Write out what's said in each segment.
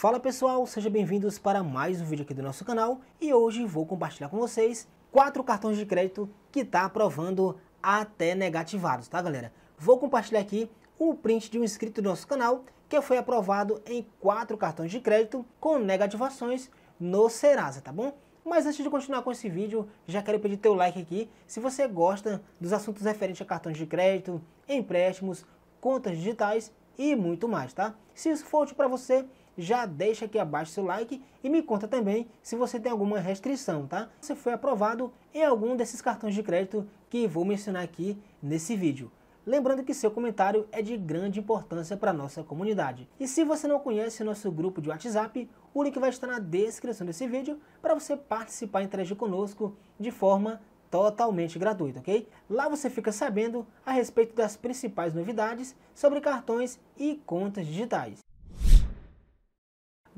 Fala pessoal, sejam bem-vindos para mais um vídeo aqui do nosso canal e hoje vou compartilhar com vocês quatro cartões de crédito que está aprovando até negativados, tá galera? Vou compartilhar aqui o um print de um inscrito do nosso canal que foi aprovado em quatro cartões de crédito com negativações no Serasa, tá bom? Mas antes de continuar com esse vídeo, já quero pedir teu like aqui se você gosta dos assuntos referentes a cartões de crédito, empréstimos, contas digitais e muito mais, tá? Se isso for útil para você, já deixa aqui abaixo seu like e me conta também se você tem alguma restrição, tá? Se foi aprovado em algum desses cartões de crédito que vou mencionar aqui nesse vídeo. Lembrando que seu comentário é de grande importância para a nossa comunidade. E se você não conhece nosso grupo de WhatsApp, o link vai estar na descrição desse vídeo para você participar e interagir conosco de forma totalmente gratuita, ok? Lá você fica sabendo a respeito das principais novidades sobre cartões e contas digitais.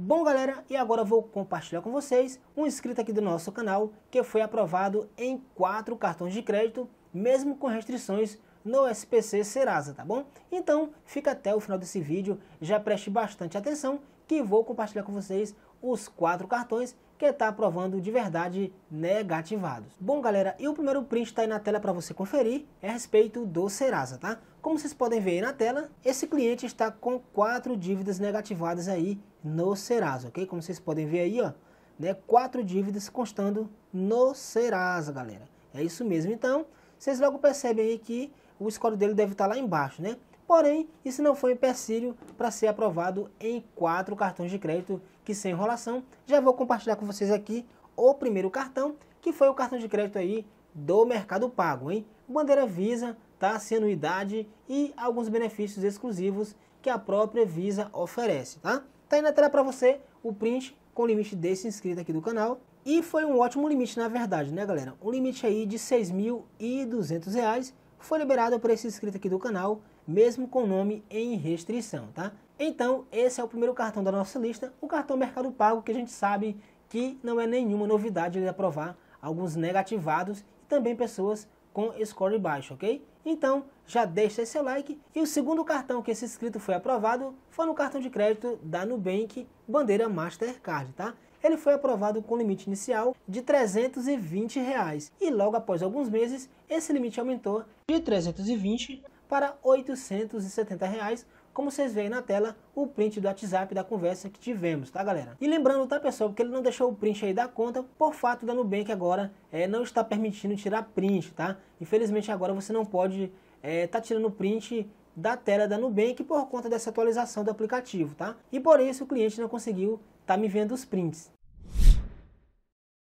Bom galera, e agora eu vou compartilhar com vocês um inscrito aqui do nosso canal que foi aprovado em quatro cartões de crédito, mesmo com restrições no SPC Serasa, tá bom? Então fica até o final desse vídeo, já preste bastante atenção que vou compartilhar com vocês os quatro cartões que está aprovando de verdade negativados. Bom, galera, e o primeiro print está aí na tela para você conferir, é a respeito do Serasa, tá? Como vocês podem ver aí na tela, esse cliente está com quatro dívidas negativadas aí no Serasa, ok? Como vocês podem ver aí, ó, né? Quatro dívidas constando no Serasa, galera. É isso mesmo. Então, vocês logo percebem aí que o score dele deve estar tá lá embaixo, né? Porém, isso não foi empecilho para ser aprovado em quatro cartões de crédito que sem enrolação, já vou compartilhar com vocês aqui o primeiro cartão, que foi o cartão de crédito aí do Mercado Pago, hein? Bandeira Visa, tá? Sem anuidade e alguns benefícios exclusivos que a própria Visa oferece, tá? Tá aí na tela para você o print com o limite desse inscrito aqui do canal. E foi um ótimo limite, na verdade, né, galera? Um limite aí de R$ 6.200 foi liberado por esse inscrito aqui do canal mesmo com o nome em restrição, tá? Então, esse é o primeiro cartão da nossa lista, o cartão Mercado Pago, que a gente sabe que não é nenhuma novidade ele aprovar alguns negativados e também pessoas com score baixo, ok? Então, já deixa seu like. E o segundo cartão que esse inscrito foi aprovado foi no cartão de crédito da Nubank Bandeira Mastercard, tá? Ele foi aprovado com limite inicial de 320 reais e logo após alguns meses esse limite aumentou de 320 para R$ 870, reais, como vocês veem na tela, o print do WhatsApp da conversa que tivemos, tá galera? E lembrando, tá pessoal, que ele não deixou o print aí da conta, por fato da Nubank agora é, não está permitindo tirar print, tá? Infelizmente agora você não pode estar é, tá tirando print da tela da Nubank por conta dessa atualização do aplicativo, tá? E por isso o cliente não conseguiu tá me vendo os prints.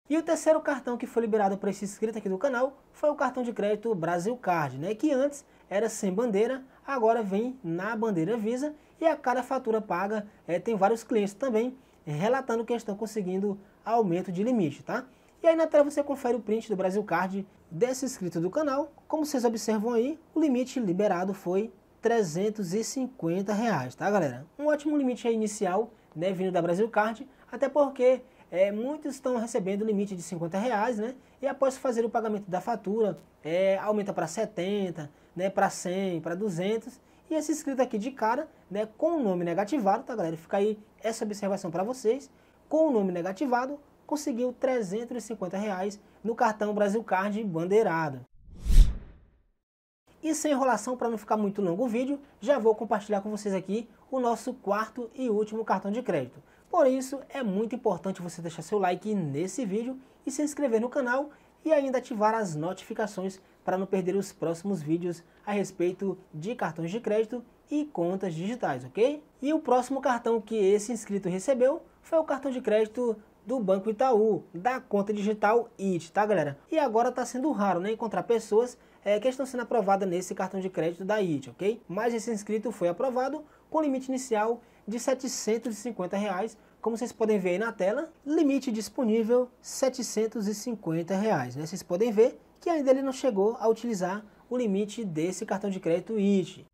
E o terceiro cartão que foi liberado para esse inscrito aqui do canal foi o cartão de crédito Brasil Card, né? Que antes era sem bandeira, agora vem na bandeira Visa e a cada fatura paga é, tem vários clientes também relatando que estão conseguindo aumento de limite, tá? E aí na tela você confere o print do Brasil Card desse inscrito do canal. Como vocês observam aí, o limite liberado foi 350 reais, tá galera? Um ótimo limite inicial, né, vindo da Brasil Card, até porque é, muitos estão recebendo o limite de 50 reais, né? E após fazer o pagamento da fatura, é, aumenta para 70, né? Para 100, para 200. E esse escrito aqui de cara, né? Com o nome negativado, tá galera? Fica aí essa observação para vocês. Com o nome negativado, conseguiu 350 reais no cartão Brasil Card bandeirado. E sem enrolação, para não ficar muito longo o vídeo, já vou compartilhar com vocês aqui o nosso quarto e último cartão de crédito. Por isso, é muito importante você deixar seu like nesse vídeo e se inscrever no canal e ainda ativar as notificações para não perder os próximos vídeos a respeito de cartões de crédito e contas digitais, ok? E o próximo cartão que esse inscrito recebeu foi o cartão de crédito do Banco Itaú, da conta digital IT, tá galera? E agora está sendo raro né, encontrar pessoas é, que estão sendo aprovadas nesse cartão de crédito da IT, ok? Mas esse inscrito foi aprovado com limite inicial de R$ 750, reais, como vocês podem ver aí na tela, limite disponível R$ 750. Reais, né? Vocês podem ver que ainda ele não chegou a utilizar o limite desse cartão de crédito IT.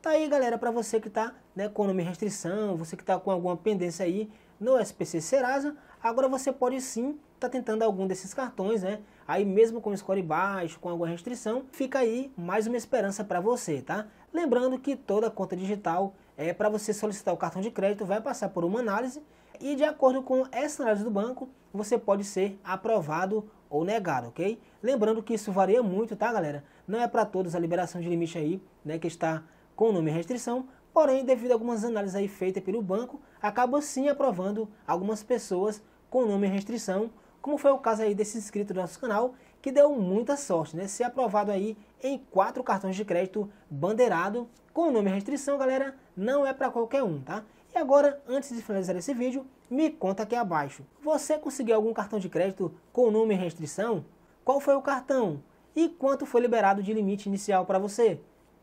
Tá aí, galera, para você que está né, com nome restrição, você que está com alguma pendência aí no SPC Serasa, agora você pode sim estar tá tentando algum desses cartões, né? Aí mesmo com score baixo, com alguma restrição, fica aí mais uma esperança para você, tá? Lembrando que toda conta digital é para você solicitar o cartão de crédito vai passar por uma análise e de acordo com essa análise do banco, você pode ser aprovado ou negado, ok? Lembrando que isso varia muito, tá, galera? Não é para todos a liberação de limite aí, né, que está com nome e restrição, Porém, devido a algumas análises aí feitas pelo banco, acabou sim aprovando algumas pessoas com nome em restrição, como foi o caso aí desse inscrito do nosso canal, que deu muita sorte, né? Ser aprovado aí em quatro cartões de crédito bandeirado com nome nome restrição, galera, não é para qualquer um, tá? E agora, antes de finalizar esse vídeo, me conta aqui abaixo. Você conseguiu algum cartão de crédito com nome nome restrição? Qual foi o cartão? E quanto foi liberado de limite inicial para você?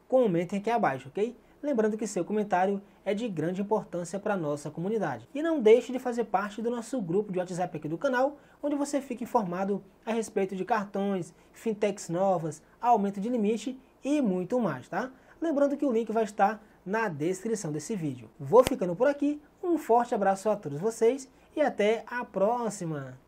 Comentem aqui abaixo, ok? Lembrando que seu comentário é de grande importância para a nossa comunidade. E não deixe de fazer parte do nosso grupo de WhatsApp aqui do canal, onde você fica informado a respeito de cartões, fintechs novas, aumento de limite e muito mais, tá? Lembrando que o link vai estar na descrição desse vídeo. Vou ficando por aqui, um forte abraço a todos vocês e até a próxima!